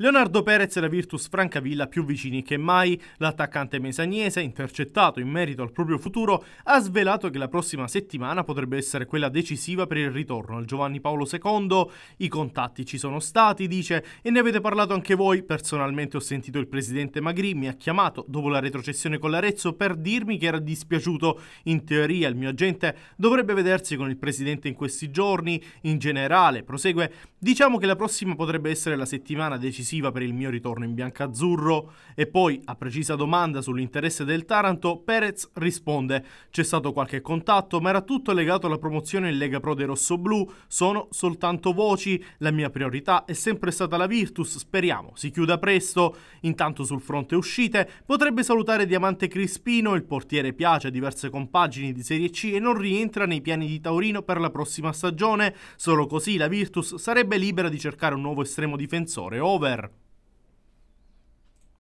Leonardo Perez e la Virtus Francavilla più vicini che mai. L'attaccante mesagnese, intercettato in merito al proprio futuro, ha svelato che la prossima settimana potrebbe essere quella decisiva per il ritorno al Giovanni Paolo II. I contatti ci sono stati, dice, e ne avete parlato anche voi. Personalmente ho sentito il presidente Magri, mi ha chiamato dopo la retrocessione con l'Arezzo per dirmi che era dispiaciuto. In teoria il mio agente dovrebbe vedersi con il presidente in questi giorni. In generale, prosegue, diciamo che la prossima potrebbe essere la settimana decisiva decisiva per il mio ritorno in biancazzurro? E poi, a precisa domanda sull'interesse del Taranto, Perez risponde: C'è stato qualche contatto, ma era tutto legato alla promozione in Lega Pro dei Rossoblù. Sono soltanto voci. La mia priorità è sempre stata la Virtus. Speriamo si chiuda presto. Intanto, sul fronte uscite, potrebbe salutare Diamante Crispino. Il portiere piace a diverse compagini di Serie C e non rientra nei piani di Taurino per la prossima stagione. Solo così la Virtus sarebbe libera di cercare un nuovo estremo difensore. Over. Gracias.